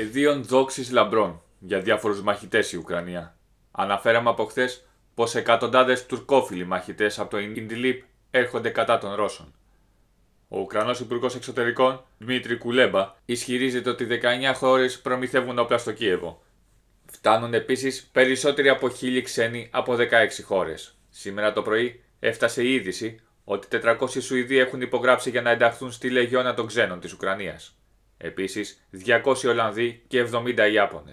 Εδίων δόξης λαμπρών για διάφορους μαχητές η Ουκρανία. Αναφέραμε από χθες πως εκατοντάδες τουρκόφιλοι μαχητές από το Ιντιλίπ έρχονται κατά των Ρώσων. Ο Ουκρανός Υπουργός Εξωτερικών, Δημήτρη Κουλέμπα, ισχυρίζεται ότι 19 χώρες προμηθεύουν όπλα στο Κίεβο. Φτάνουν επίσης περισσότεροι από 1.000 ξένοι από 16 χώρες. Σήμερα το πρωί έφτασε η είδηση ότι 400 Σουηδοί έχουν υπογράψει για να ενταχθούν στη Λεγιώνα των Ξένων της Ουκρανίας. Επίσης, 200 Ολλανδοί και 70 Ιάπωνε.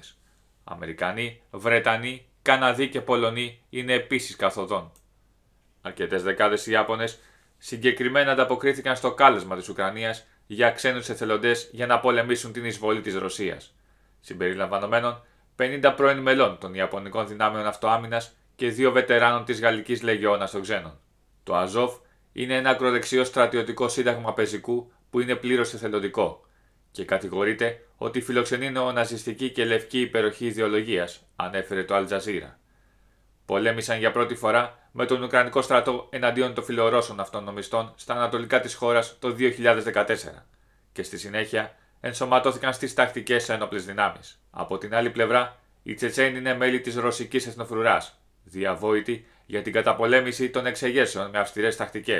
Αμερικανοί, Βρετανοί, Καναδοί και Πολωνοί είναι επίσης καθοδόν. Αρκετές δεκάδες Ιάπωνες συγκεκριμένα ανταποκρίθηκαν στο κάλεσμα της ουκρανίας για ξένους εθελοντές για να πολεμήσουν την εισβολή της Ρωσίας. Συμπεριλαμβανομένων 50 πρώην μελών των Ιαπωνικών δυνάμεων Αυτοάμυνας και δύο βετεράνων της γαλλικής Λεγεώνα των Ξένων. Το Αζόφ είναι ένα ακροδεξιό στρατιωτικό σύνταγμα πεζικού που είναι πλήρως εθελοντικό και κατηγορείται ότι φιλοξενεί νεοναζιστική και λευκή υπεροχή ιδεολογίας, ανέφερε το Αλτζαζίρα. Πολέμησαν για πρώτη φορά με τον Ουκρανικό στρατό εναντίον των φιλορώσων αυτονομιστών στα ανατολικά της χώρας το 2014 και στη συνέχεια ενσωματώθηκαν στις τακτικές ένοπλες δυνάμεις. Από την άλλη πλευρά, η Τσετσέν είναι μέλη της Ρωσικής Εθνοφρουράς, διαβόητη για την καταπολέμηση των εξεγέσεων με αυστηρές τακτικές.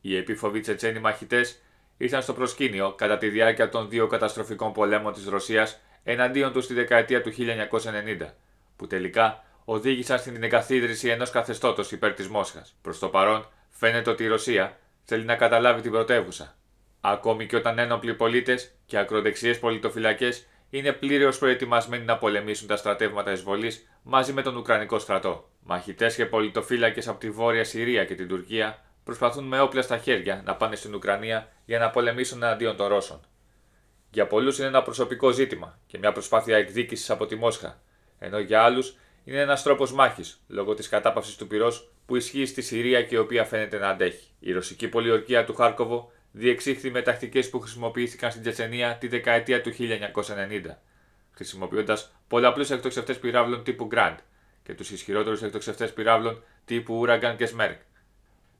Οι επίφοβοι Τσετσένοι μαχητές ήρθαν στο προσκήνιο κατά τη διάρκεια των δύο καταστροφικών πολέμων της Ρωσίας εναντίον τους στη δεκαετία του 1990, που τελικά οδήγησαν στην εγκαθίδρυση ενός καθεστώτος υπέρ της Μόσχας. Προς το παρόν, φαίνεται ότι η Ρωσία θέλει να καταλάβει την πρωτεύουσα. Ακόμη και όταν ένοπλοι πολίτες και ακροδεξιές πολιτοφυλακές είναι πλήρως προετοιμασμένοι να πολεμήσουν τα στρατεύματα εισβολής μαζί με τον Ουκρανικό στρατό. Μαχητές και πολιτοφύλακες από τη Βόρεια Συρία και την Τουρκία προσπαθούν με όπλα στα χέρια να πάνε στην Ουκρανία για να πολεμήσουν εναντίον των Ρώσων. Για πολλούς είναι ένα προσωπικό ζήτημα και μια προσπάθεια εκδίκησης από τη Μόσχα, ενώ για άλλους είναι ένας τρόπος μάχης λόγω της κατάπαυσης του πυρός που ισχύει στη Συρία και η οποία φαίνεται να αντέχει. Η ρωσική πολιορκία του Χάρκοβο διεξήχθη με τακτικές που χρησιμοποιήθηκαν στην Τσετσενία τη δεκαετία του 1990, χρησιμοποιώντας πολλαπλούς εκτοξευτές πυράβλων τύπου Grand και τους ισχυρότερους εκτοξευτές πυράβλων τύπου Uragan και Smerk